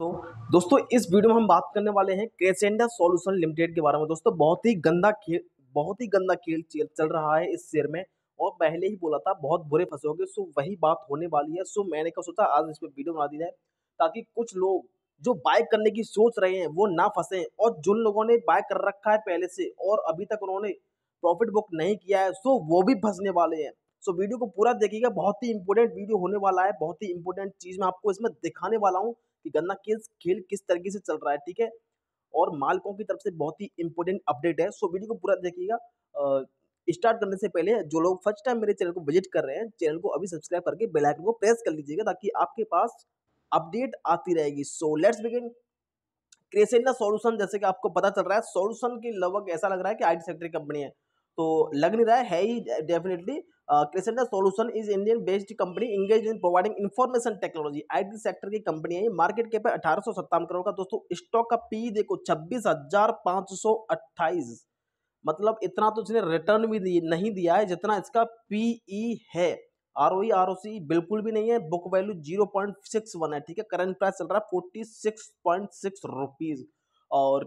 तो दोस्तों इस वीडियो में हम बात करने वाले हैं क्रेसेंडा सॉल्यूशन लिमिटेड के बारे में दोस्तों बहुत ही गंदा खेल बहुत ही गंदा खेल चल रहा है इस शेयर में और पहले ही बोला था बहुत बुरे फंसोगे सो वही बात होने वाली है सो मैंने क्या सोचा आज इस पर वीडियो बना दी जाए ताकि कुछ लोग जो बाइक करने की सोच रहे हैं वो ना फंसे और जिन लोगों ने बाइक कर रखा है पहले से और अभी तक उन्होंने प्रॉफिट बुक नहीं किया है सो वो भी फंसने वाले हैं सो वीडियो को पूरा देखिएगा बहुत ही इंपॉर्टेंट वीडियो होने वाला है बहुत ही इंपॉर्टेंट चीज़ मैं आपको इसमें दिखाने वाला हूँ कि गन्ना किस खेल किस तरीके से चल रहा है ठीक है और मालकों की तरफ से बहुत ही इंपॉर्टेंट अपडेट है सो वीडियो को पूरा देखिएगा स्टार्ट करने से पहले जो लोग फर्स्ट टाइम मेरे चैनल को विजिट कर रहे हैं चैनल को अभी सब्सक्राइब करके बेल आइकन को प्रेस कर लीजिएगा ताकि आपके पास अपडेट आती रहेगी so let's begin Cressanda solution जैसे कि आपको पता चल रहा है सॉल्यूशन की लगभग ऐसा लग रहा है कि आईटी सेक्टर की कंपनी है तो लग नहीं रहा है, है ही definitely Cressanda solution is Indian based company engage in providing information technology IT sector की कंपनी है ये मार्केट कैप है अठारह करोड़ का दोस्तों स्टॉक का पी देखो छब्बीस मतलब इतना तो इसने रिटर्न भी नहीं दिया है जितना इसका पीई e है R O R O C बिल्कुल भी नहीं है book value zero point six one है ठीक है करंट प्राइस चल रहा है forty six point six rupees और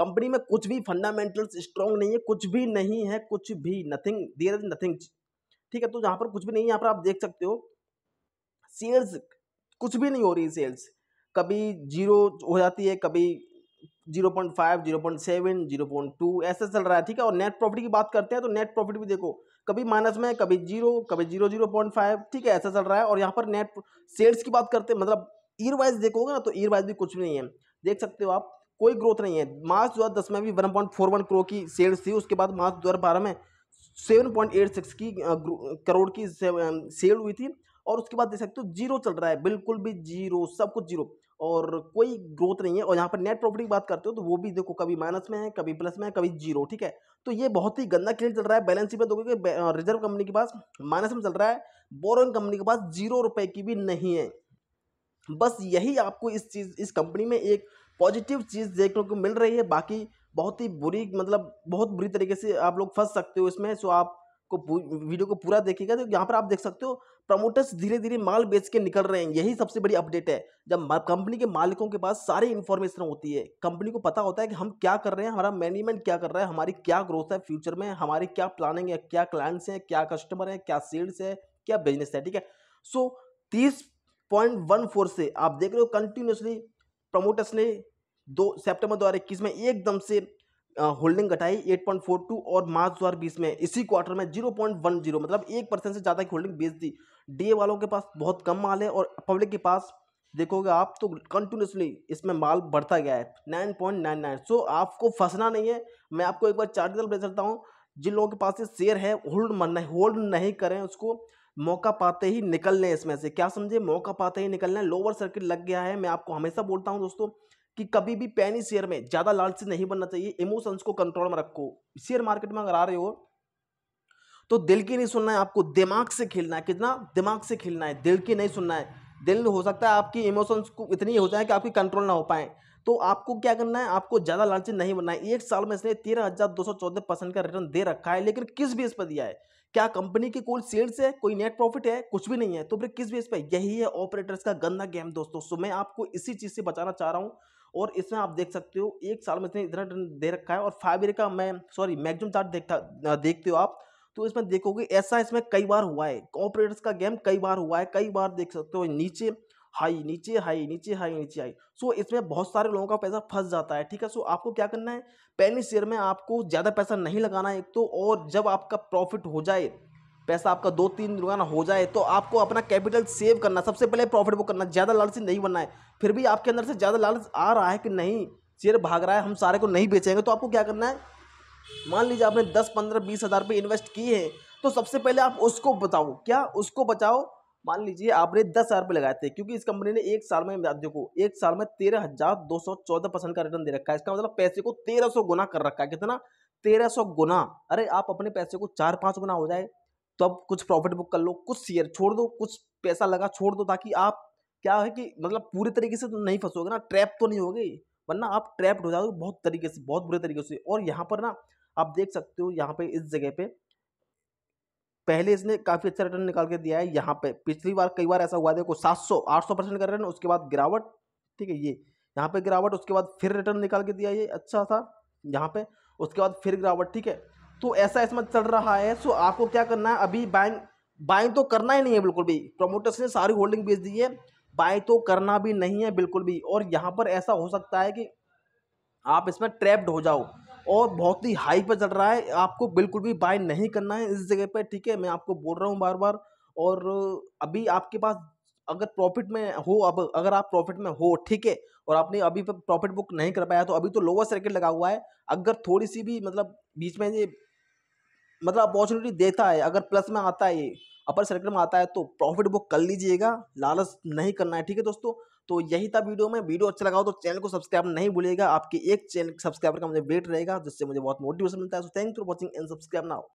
कंपनी में कुछ भी फंडामेंटल्स स्ट्रॉन्ग नहीं है कुछ भी नहीं है कुछ भी नथिंग देर इज नथिंग ठीक है तो यहाँ पर कुछ भी नहीं यहाँ पर आप देख सकते हो सेल्स कुछ भी नहीं हो रही सेल्स कभी जीरो हो जाती है कभी zero point five zero point seven zero point two ऐसा चल रहा है ठीक है और नेट प्रॉफिट की बात करते हैं तो नेट प्रॉफिट भी देखो कभी माइनस में कभी जीरो कभी जीरो जीरो पॉइंट फाइव ठीक है ऐसा चल रहा है और यहाँ पर नेट सेल्स की बात करते हैं मतलब ईयर वाइज देखोगे ना तो ईयर वाइज भी कुछ नहीं है देख सकते हो आप कोई ग्रोथ नहीं है मार्च दो हज़ार दस में भी one point four one crore की सेल्स थी उसके बाद मार्च दो हज़ार बारह में सेवन पॉइंट एट सिक्स की करोड़ की सेल हुई थी और उसके बाद देख सकते हो जीरो चल रहा है बिल्कुल भी जीरो सब कुछ जीरो और कोई ग्रोथ नहीं है और यहाँ पर नेट प्रॉफिट की बात करते हो तो वो भी देखो कभी माइनस में है कभी प्लस में है कभी जीरो ठीक है तो ये बहुत ही गंदा क्लियर चल रहा है बैलेंस शीट में कि रिजर्व कंपनी के पास माइनस में चल रहा है बोरोन कंपनी के पास जीरो रुपये की भी नहीं है बस यही आपको इस चीज़ इस कंपनी में एक पॉजिटिव चीज़ देखने को मिल रही है बाकी बहुत ही बुरी मतलब बहुत बुरी तरीके से आप लोग फंस सकते हो इसमें सो आप को वीडियो को पूरा देखिएगा तो यहाँ पर आप देख सकते हो प्रमोटर्स धीरे धीरे माल बेच के निकल रहे हैं यही सबसे बड़ी अपडेट है जब कंपनी के मालिकों के पास सारी इन्फॉर्मेशन होती है कंपनी को पता होता है कि हम क्या कर रहे हैं हमारा मैनेजमेंट क्या कर रहा है हमारी क्या ग्रोथ है फ्यूचर में हमारी क्या प्लानिंग है क्या क्लाइंट्स हैं क्या कस्टमर हैं क्या सेल्स है क्या बिजनेस है ठीक है सो तीस पॉइंट वन फोर से आप देख रहे हो कंटिन्यूसली प्रमोटर्स ने दो सेप्टेम्बर दो हज़ार इक्कीस में एकदम से होल्डिंग घटाई 8.42 और मार्च दो हज़ार बीस में इसी क्वार्टर में 0.10 मतलब एक परसेंट से ज़्यादा की होल्डिंग बेच दी डीए वालों के पास बहुत कम माल है और पब्लिक के पास देखोगे आप तो कंटिन्यूसली इसमें माल बढ़ता गया है nine point nine nine so आपको फंसना नहीं है मैं आपको एक बार चार्टिकल भेज देता हूँ जिन लोगों के पास ये शेयर है होल्ड नहीं होल्ड नहीं करें उसको मौका पाते ही निकल लें इसमें से क्या समझे मौका पाते ही निकलना है लोअर सर्किट लग गया है मैं आपको हमेशा बोलता हूँ दोस्तों कि कभी भी पैनी शेयर में ज़्यादा लालची नहीं बनना चाहिए इमोशंस को कंट्रोल में रखो शेयर मार्केट में अगर आ रहे हो तो दिल की नहीं सुनना है आपको दिमाग से खेलना है कितना दिमाग से खेलना है दिल की नहीं सुनना है दिल हो सकता है आपकी इमोशंस को इतनी हो जाए कि आपकी कंट्रोल ना हो पाए तो आपको क्या करना है आपको ज़्यादा लालची नहीं बनना है एक साल में इसने तेरह हज़ार दो सौ चौदह परसेंट का रिटर्न दे रखा है लेकिन किस बेस पर दिया है क्या कंपनी के कोई सेल्स है कोई नेट प्रॉफिट है कुछ भी नहीं है तो फिर किस बेस पर यही है ऑपरेटर्स का गंदा गेम दोस्तों सो मैं आपको इसी चीज़ से बचाना चाह रहा हूँ और इसमें आप देख सकते हो एक साल में इसने इतना रिटर्न दे रखा है और फाइव ईयर का मैं सॉरी मैक्सिमम चार्ट देखता देखते हो आप तो इसमें देखोगे ऐसा इसमें कई बार हुआ है ऑपरेटर्स का गेम कई बार हुआ है कई बार देख सकते हो नीचे हाई नीचे हाई नीचे हाई नीचे हाई सो इसमें बहुत सारे लोगों का पैसा फंस जाता है ठीक है सो आपको क्या करना है पहले शेयर में आपको ज़्यादा पैसा नहीं लगाना है एक तो और जब आपका प्रॉफिट हो जाए पैसा आपका दो तीन दुकाना हो जाए तो आपको अपना कैपिटल सेव करना सबसे पहले प्रॉफिट बुक करना ज़्यादा लालची नहीं बनना है फिर भी आपके अंदर से ज़्यादा लालच आ रहा है कि नहीं शेयर भाग रहा है हम सारे को नहीं बेचेंगे तो आपको क्या करना है मान लीजिए आपने दस पंद्रह बीस हज़ार रुपये इन्वेस्ट किए हैं तो सबसे पहले आप उसको बचाओ क्या उसको बचाओ मान लीजिए आपने दस हज़ार रुपये लगाए थे क्योंकि इस कंपनी ने एक साल में देखो एक साल में तेरह हज़ार दो सौ चौदह परसेंट का रिटर्न दे रखा है इसका मतलब पैसे को तेरह सौ गुना कर रखा है कितना तेरह सौ गुना अरे आप अपने पैसे को चार पाँच गुना हो जाए तो आप कुछ प्रॉफिट बुक कर लो कुछ शेयर छोड़ दो कुछ पैसा लगा छोड़ दो ताकि आप क्या है कि मतलब पूरे तरीके से तो नहीं फंसोगे ना ट्रैप तो नहीं होगी वरना आप ट्रैप्ड हो जाओगे बहुत तरीके से बहुत बुरे तरीके से और यहाँ पर ना आप देख सकते हो यहाँ पे इस जगह पे पहले इसने काफ़ी अच्छा रिटर्न निकाल के दिया है यहाँ पे पिछली बार कई बार ऐसा हुआ देखो 700 800 परसेंट का रिटर्न उसके बाद गिरावट ठीक है ये यहाँ पे गिरावट उसके बाद फिर रिटर्न निकाल के दिया ये अच्छा था यहाँ पे उसके बाद फिर गिरावट ठीक है तो ऐसा इसमें चल रहा है सो आपको क्या करना है अभी बाइंग बाइंग तो करना ही नहीं है बिल्कुल भी प्रोमोटर्स ने सारी होल्डिंग बेच दी है बाय तो करना भी नहीं है बिल्कुल भी और यहाँ पर ऐसा हो सकता है कि आप इसमें ट्रैप्ड हो जाओ और बहुत ही हाई पर चल रहा है आपको बिल्कुल भी बाय नहीं करना है इस जगह पर ठीक है मैं आपको बोल रहा हूँ बार बार और अभी आपके पास अगर प्रॉफिट में हो अब अगर आप प्रॉफिट में हो ठीक है और आपने अभी प्रॉफिट बुक नहीं कर पाया तो अभी तो लोअर सर्किट लगा हुआ है अगर थोड़ी सी भी मतलब बीच में ये मतलब अपॉर्चुनिटी देता है अगर प्लस में आता है ये अपर सर्किट में आता है तो प्रॉफिट बुक कर लीजिएगा लालच नहीं करना है ठीक है दोस्तों तो यही था वीडियो में वीडियो अच्छा लगा हो तो चैनल को सब्सक्राइब नहीं भूलेगा आपके एक चैनल सब्सक्राइबर का मुझे वेट रहेगा जिससे मुझे बहुत मोटिवेशन मिलता है so thank for watching and subscribe now